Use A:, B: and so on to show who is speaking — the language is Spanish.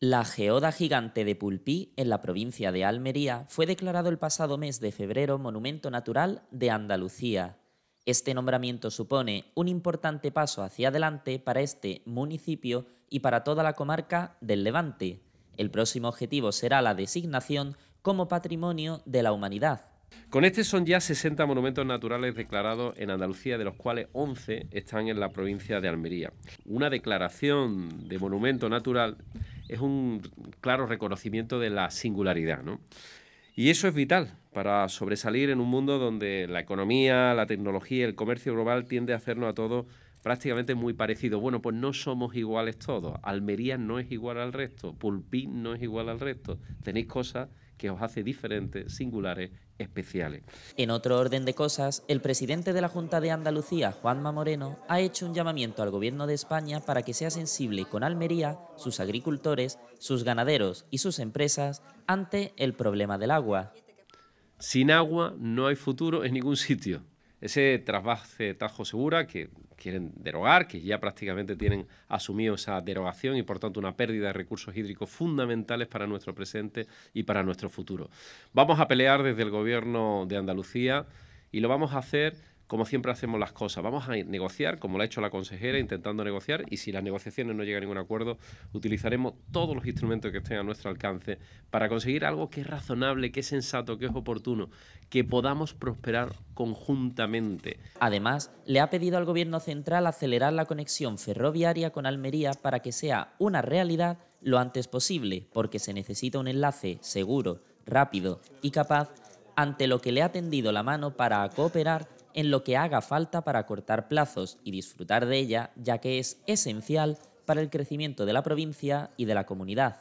A: La geoda gigante de Pulpí, en la provincia de Almería, fue declarado el pasado mes de febrero Monumento Natural de Andalucía. Este nombramiento supone un importante paso hacia adelante para este municipio y para toda la comarca del Levante. El próximo objetivo será la designación como Patrimonio de la Humanidad. Con este son ya 60 monumentos naturales declarados en Andalucía, de
B: los cuales 11 están en la provincia de Almería. Una declaración de monumento natural es un claro reconocimiento de la singularidad. Y eso es vital para sobresalir en un mundo donde la economía, la tecnología, el comercio global tiende a hacernos a todos prácticamente muy parecido. Bueno, pues no somos iguales todos. Almería no es igual al resto, Pulpín no es igual al resto. Tenéis cosas que os hace diferentes,
A: singulares, especiales. En otro orden de cosas, el presidente de la Junta de Andalucía, Juanma Moreno, ha hecho un llamamiento al gobierno de España para que sea sensible con Almería, sus agricultores, sus ganaderos y sus empresas ante el problema del agua. Sin agua no
B: hay futuro en ningún sitio
A: ese trasvase
B: Tajo Segura que quieren derogar, que ya prácticamente tienen asumido esa derogación y por tanto una pérdida de recursos hídricos fundamentales para nuestro presente y para nuestro futuro. Vamos a pelear desde el gobierno de Andalucía y lo vamos a hacer como siempre hacemos las cosas. Vamos a negociar, como lo ha hecho la consejera, intentando negociar, y si las negociaciones no llegan a ningún acuerdo, utilizaremos todos los instrumentos que estén a nuestro alcance para conseguir algo que es razonable, que es
A: sensato, que es oportuno, que podamos prosperar conjuntamente. Además, le ha pedido al Gobierno central acelerar la conexión ferroviaria con Almería para que sea una realidad lo antes posible, porque se necesita un enlace seguro, rápido y capaz ante lo que le ha tendido la mano para cooperar en lo que haga falta para cortar plazos y disfrutar de ella, ya que es esencial para el crecimiento de la provincia y de la comunidad.